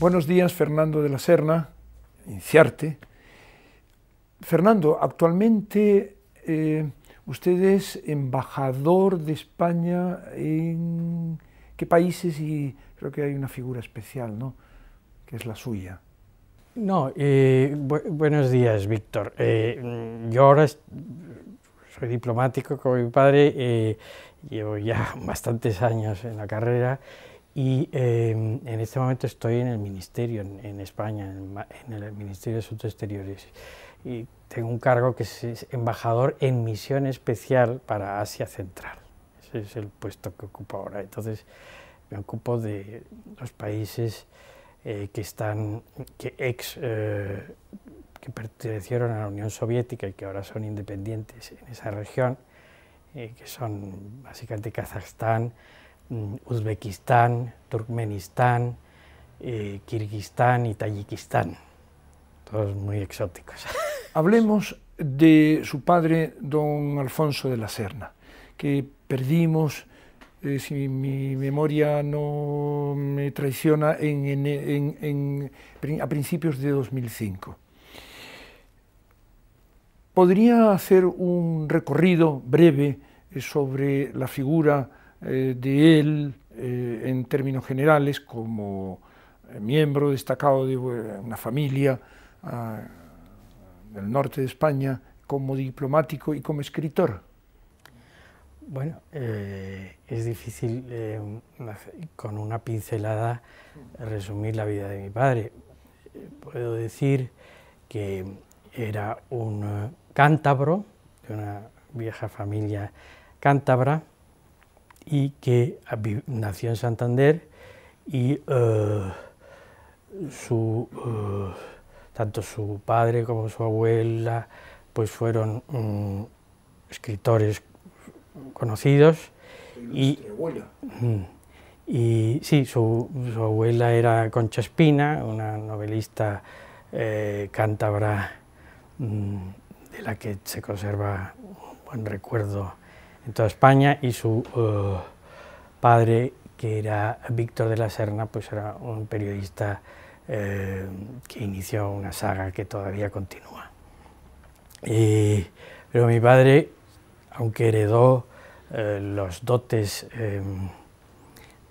Buenos días, Fernando de la Serna, Inciarte. Fernando, actualmente eh, usted es embajador de España en qué países y creo que hay una figura especial, ¿no? Que es la suya. No, eh, buenos días, Víctor. Eh, yo ahora soy diplomático como mi padre, llevo ya bastantes años en la carrera y em, en este momento estoy en el Ministerio, en, España, en, el Ministerio de Asuntos Exteriores. Y tengo un cargo que es embajador en misión especial para Asia Central. Ese es el puesto que ocupo ahora. Entonces, me ocupo de los países eh, que están, que ex, eh, que pertenecieron a la Unión Soviética y que ahora son independientes en esa región, eh, que son básicamente Kazajstán, Mm, Uzbekistán, Turkmenistán, eh, Kirguistán y Tayikistán. Todos muy exóticos. Hablemos de su padre, don Alfonso de la Serna, que perdimos, eh, si mi memoria no me traiciona, en, a principios de 2005. ¿Podría hacer un recorrido breve eh, sobre la figura eh, de él eh, en términos generales como eh, miembro destacado de una familia ah, del norte de España, como diplomático y como escritor. Bueno, es difícil con una pincelada resumir la vida de mi padre. Puedo decir que era un cántabro, de una vieja familia cántabra, y que nació en Santander y eh, su, eh, tanto su padre como su abuela pues fueron mm, escritores conocidos y, y sí, su, abuela era Concha Espina, una novelista eh, cántabra mm, de la que se conserva un buen recuerdo en toda España y su eh, padre, que era Víctor de la Serna, pues era un periodista eh, que inició una saga que todavía continúa. pero mi padre, aunque heredó eh, los dotes em,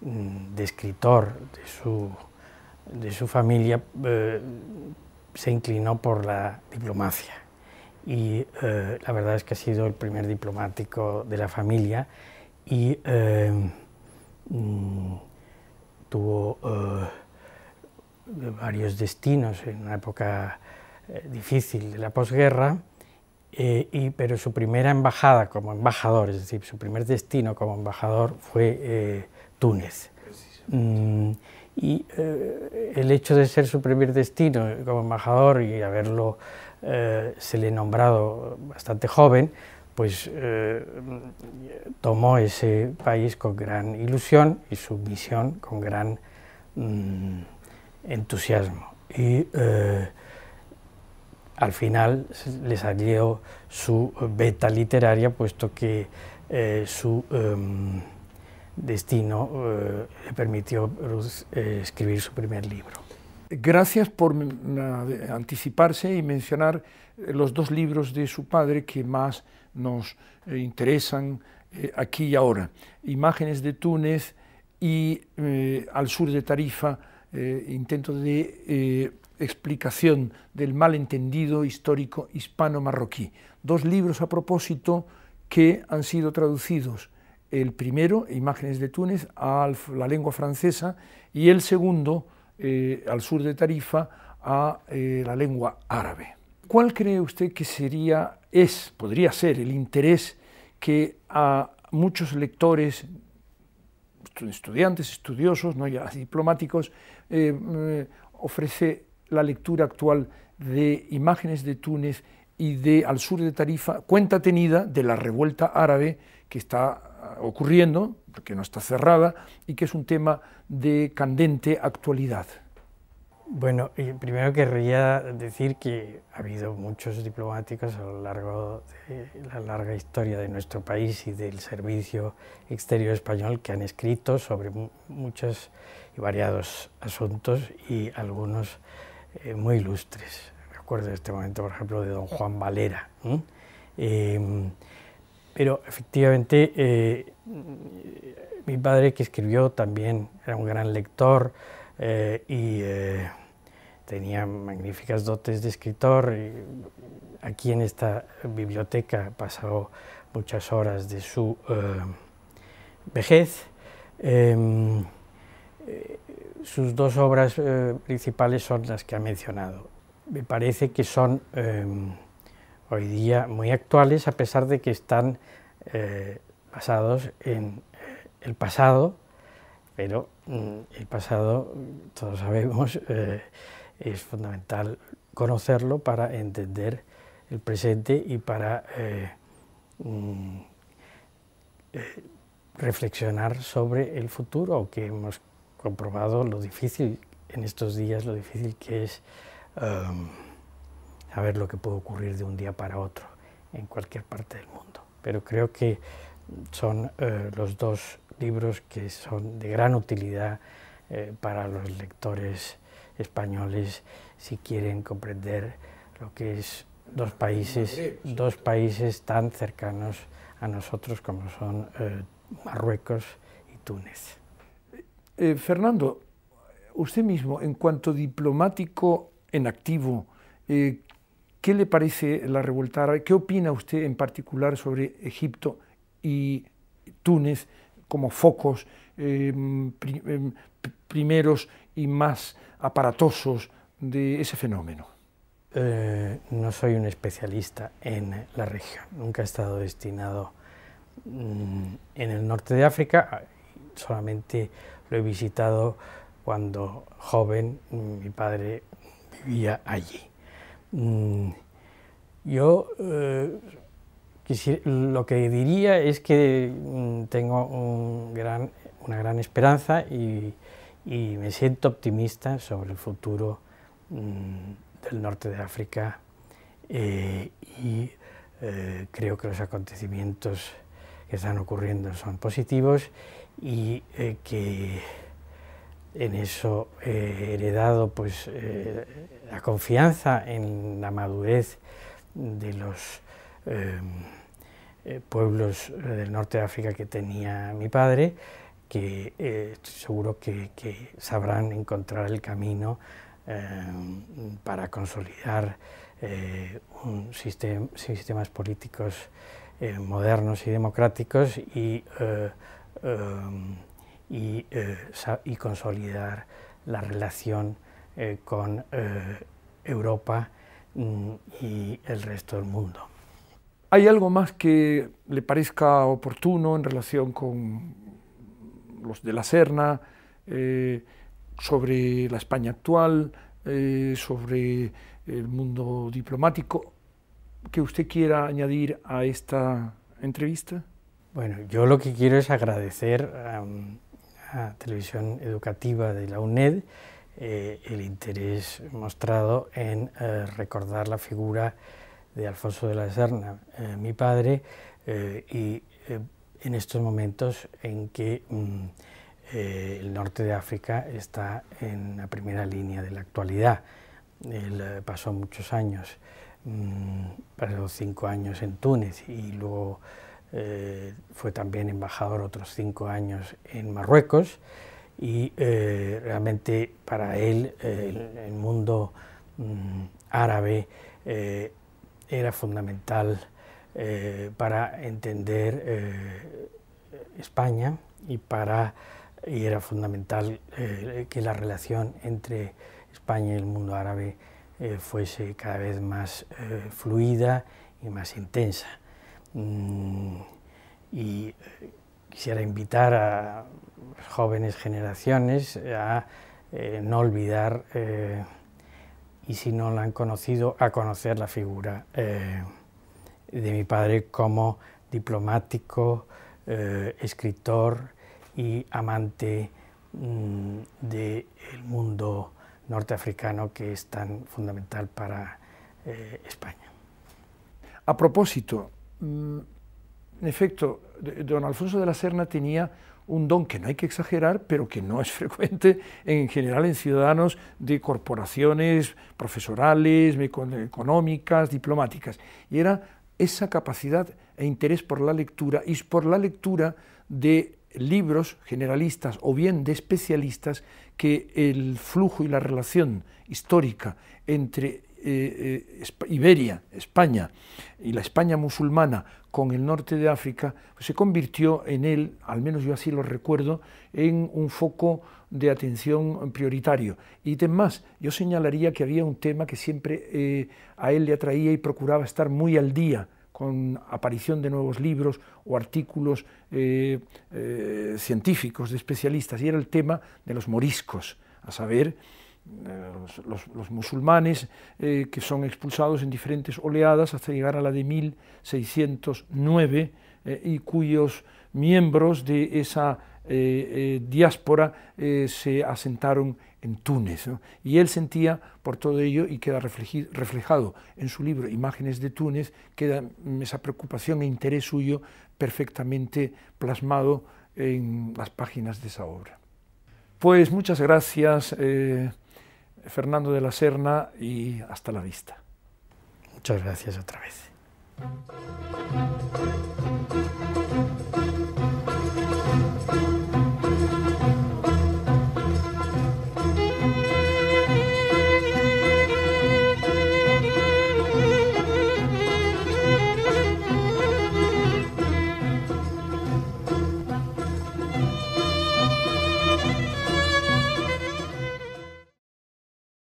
de escritor de su familia, se inclinó por la diplomacia y eh, la verdad es que ha sido el primer diplomático de la familia y eh, mm, tuvo eh, varios destinos en una época difícil de la posguerra, pero su primera embajada como embajador, es decir, su primer destino como embajador fue Túnez. Mm, y el hecho de ser su primer destino como embajador y haberlo eh, se le ha nombrado bastante joven, pues eh, tomó ese país con gran ilusión y su misión con gran mm, entusiasmo. Y eh, al final le salió su beta literaria, puesto que su em, destino le permitió escribir su primer libro. Gracias por mm, anticiparse y mencionar eh, los dos libros de su padre que más nos eh, interesan eh, aquí y ahora. Imágenes de Túnez y Al sur de Tarifa, intento de explicación del malentendido histórico hispano-marroquí. Dos libros a propósito que han sido traducidos. El primero, Imágenes de Túnez, a la lengua francesa, y el segundo, eh, al sur de Tarifa, a eh, la lengua árabe. ¿Cuál cree usted que sería, es, podría ser el interés que a muchos lectores, estudiantes, estudiosos, no ya diplomáticos, eh, mm, ofrece la lectura actual de imágenes de Túnez y de al sur de Tarifa, cuenta tenida de la revuelta árabe que está Ah, ocurriendo, porque no está cerrada, y que es un tema de candente actualidad. Bueno, primero querría decir que ha habido muchos diplomáticos a lo largo de la larga historia de nuestro país y del servicio exterior español que han escrito sobre muchos y variados asuntos y algunos eh, muy ilustres. Me acuerdo este momento, por ejemplo, de don Juan Valera. ¿eh? Pero efectivamente, eh, mi padre que escribió también era un gran lector eh, y eh, tenía magníficas dotes de escritor. Aquí en esta biblioteca ha pasado muchas horas de su vejez. Em, sus dos obras principales son las que ha mencionado. Me parece que son em, hoy día muy actuales, a pesar de que están eh, basados en eh, el pasado, pero mm, el pasado, todos sabemos, eh, es fundamental conocerlo para entender el presente y para mm, reflexionar sobre el futuro, que hemos comprobado lo difícil en estos días, lo difícil que es um, a ver lo que puede ocurrir de un día para otro en cualquier parte del mundo. Pero creo que son eh, los dos libros que son de gran utilidad eh, para los lectores españoles si quieren comprender lo que es dos países, dos países tan cercanos a nosotros como son eh, Marruecos y Túnez. Fernando, usted mismo, en cuanto diplomático en activo, ¿Qué le parece la revuelta árabe? ¿Qué opina usted en particular sobre Egipto y Túnez como focos em, em, primeros y más aparatosos de ese fenómeno? Eh, no soy un especialista en la región, nunca he estado destinado mm, en el norte de África, solamente lo he visitado cuando joven, mi padre vivía allí. Mm, yo eh, lo que diría es que mm, tengo una gran esperanza y, me siento optimista sobre el futuro mm, del norte de África eh, y eh, creo que los acontecimientos que están ocurriendo son positivos y que en eso he heredado pues la confianza en la madurez de los eh, eh, pueblos eh, del norte de África que tenía mi padre, que seguro que, sabrán encontrar el camino para consolidar un sistemas políticos modernos y democráticos y consolidar la relación eh, con eh, Europa mm, y el resto del mundo. ¿Hay algo más que le parezca oportuno en relación con los de la Serna, eh, sobre la España actual, sobre el mundo diplomático, que usted quiera añadir a esta entrevista? Bueno, yo lo que quiero es agradecer a Televisión Educativa de la UNED eh, el interés mostrado en eh, recordar la figura de Alfonso de la Serna, eh, mi padre, y en estos momentos en que mm, el norte de África está en la primera línea de la actualidad. Él pasó muchos años, mm, pasó cinco años en Túnez y luego fue también embajador otros cinco años en Marruecos y eh, realmente para él el, mundo mm, árabe eh, era fundamental eh, para entender España y para y era fundamental que la relación entre España y el mundo árabe fuese cada vez más fluida y más intensa. Mm, y quisiera invitar a jóvenes generaciones a eh, no olvidar, eh, y si no la han conocido, a conocer la figura eh, de mi padre como diplomático, escritor y amante mm, del mundo norteafricano que es tan fundamental para España. A propósito, mm, en efecto, don Alfonso de la Serna tenía un don que no hay que exagerar, pero que no es frecuente en general en ciudadanos de corporaciones profesorales, económicas, diplomáticas. Y era esa capacidad e interés por la lectura y por la lectura de libros generalistas o bien de especialistas que el flujo y la relación histórica entre eh, eh, Iberia, España, y la España musulmana con el norte de África, pues se convirtió en él, al menos yo así lo recuerdo, en un foco de atención prioritario. Y más, yo señalaría que había un tema que siempre eh, a él le atraía y procuraba estar muy al día con aparición de nuevos libros o artículos científicos de especialistas, y era el tema de los moriscos, a saber, eh, los, musulmanes eh, que son expulsados en diferentes oleadas hasta llegar a la de 1609 eh, y cuyos miembros de esa diáspora se asentaron en Túnez. Y él sentía por todo ello, y queda reflejado en su libro Imágenes de Túnez, queda mm, esa preocupación e interés suyo perfectamente plasmado en las páginas de esa obra. Pues muchas gracias. Fernando de la Serna y hasta la vista. Muchas gracias otra vez.